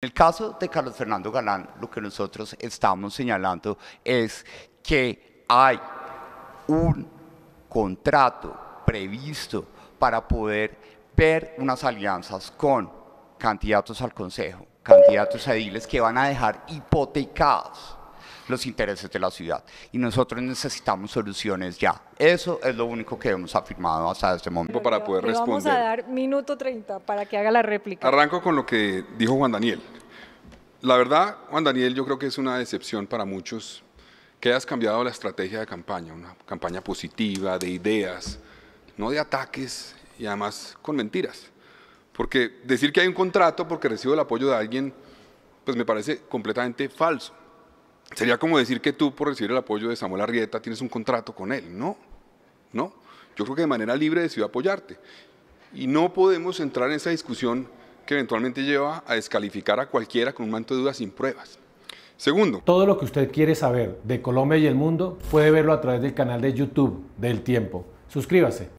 En el caso de Carlos Fernando Galán, lo que nosotros estamos señalando es que hay un contrato previsto para poder ver unas alianzas con candidatos al Consejo, candidatos ediles que van a dejar hipotecados los intereses de la ciudad. Y nosotros necesitamos soluciones ya. Eso es lo único que hemos afirmado hasta este momento. Para poder Vamos a dar minuto 30 para que haga la réplica. Arranco con lo que dijo Juan Daniel. La verdad, Juan Daniel, yo creo que es una decepción para muchos que hayas cambiado la estrategia de campaña, una campaña positiva, de ideas, no de ataques y además con mentiras. Porque decir que hay un contrato porque recibo el apoyo de alguien, pues me parece completamente falso. Sería como decir que tú, por recibir el apoyo de Samuel Arrieta, tienes un contrato con él. No, no. Yo creo que de manera libre decidió apoyarte. Y no podemos entrar en esa discusión que eventualmente lleva a descalificar a cualquiera con un manto de dudas sin pruebas. Segundo. Todo lo que usted quiere saber de Colombia y el mundo puede verlo a través del canal de YouTube del Tiempo. Suscríbase.